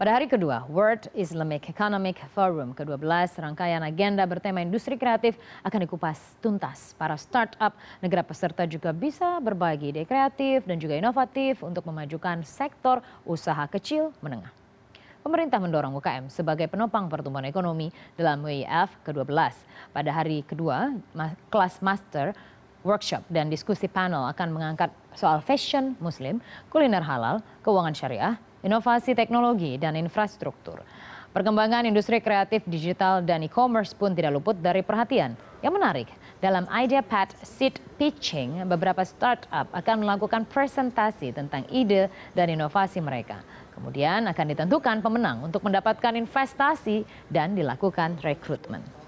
Pada hari kedua, World Islamic Economic Forum ke-12, rangkaian agenda bertema industri kreatif akan dikupas tuntas. Para startup negara peserta juga bisa berbagi ide kreatif dan juga inovatif untuk memajukan sektor usaha kecil menengah. Pemerintah mendorong UKM sebagai penopang pertumbuhan ekonomi dalam WIF e ke-12. Pada hari kedua, kelas master workshop dan diskusi panel akan mengangkat soal fashion muslim, kuliner halal, keuangan syariah, inovasi teknologi, dan infrastruktur. Perkembangan industri kreatif digital dan e-commerce pun tidak luput dari perhatian. Yang menarik, dalam IdeaPad Seed Pitching, beberapa startup akan melakukan presentasi tentang ide dan inovasi mereka. Kemudian akan ditentukan pemenang untuk mendapatkan investasi dan dilakukan rekrutmen.